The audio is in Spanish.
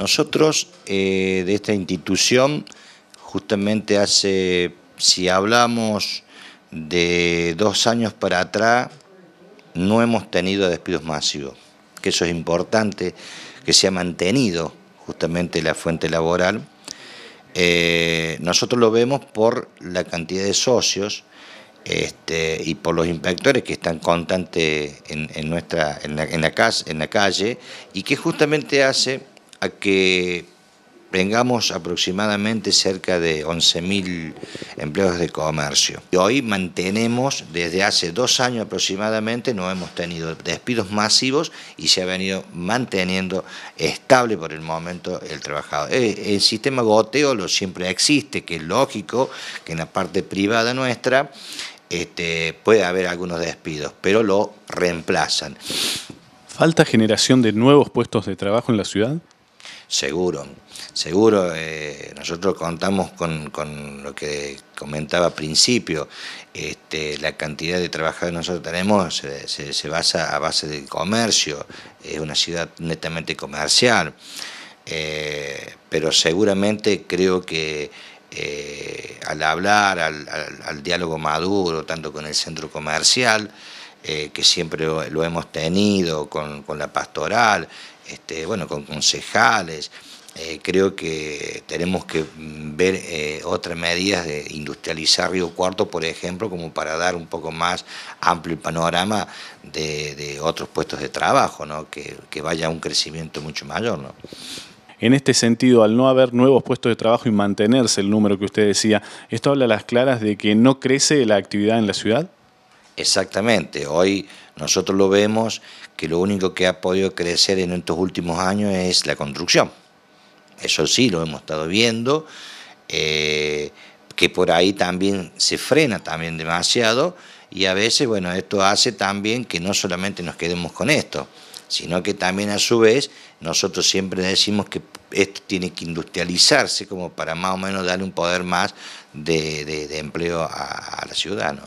Nosotros eh, de esta institución, justamente hace, si hablamos de dos años para atrás, no hemos tenido despidos masivos, que eso es importante, que se ha mantenido justamente la fuente laboral. Eh, nosotros lo vemos por la cantidad de socios este, y por los inspectores que están constantes en, en la, en la calle y que justamente hace a que tengamos aproximadamente cerca de 11.000 empleos de comercio. Y hoy mantenemos, desde hace dos años aproximadamente, no hemos tenido despidos masivos y se ha venido manteniendo estable por el momento el trabajador. Eh, el, sistema goteo lo siempre existe, que es lógico que en la parte privada nuestra este, puede haber algunos despidos, pero lo reemplazan. ¿Falta generación de nuevos puestos de trabajo en la ciudad? Seguro, seguro. Eh, nosotros contamos con, lo que comentaba al principio, este, la cantidad de trabajadores que nosotros tenemos se, basa a base del comercio, es una ciudad netamente comercial, eh, pero seguramente creo que eh, al hablar, al, diálogo maduro, tanto con el centro comercial, eh, que siempre lo, hemos tenido con, la pastoral, este, bueno, con concejales. Eh, creo que tenemos que ver eh, otras medidas de industrializar Río Cuarto, por ejemplo, como para dar un poco más amplio el panorama de, otros puestos de trabajo, que, vaya a un crecimiento mucho mayor. En este sentido, al no haber nuevos puestos de trabajo y mantenerse el número que usted decía, ¿esto habla a las claras de que no crece la actividad en la ciudad? Exactamente, hoy nosotros lo vemos que lo único que ha podido crecer en estos últimos años es la construcción. Eso sí, lo hemos estado viendo, eh, que por ahí también se frena también demasiado y a veces, bueno, esto hace también que no solamente nos quedemos con esto, sino que también a su vez nosotros siempre decimos que esto tiene que industrializarse como para más o menos darle un poder más de, empleo a, la ciudad,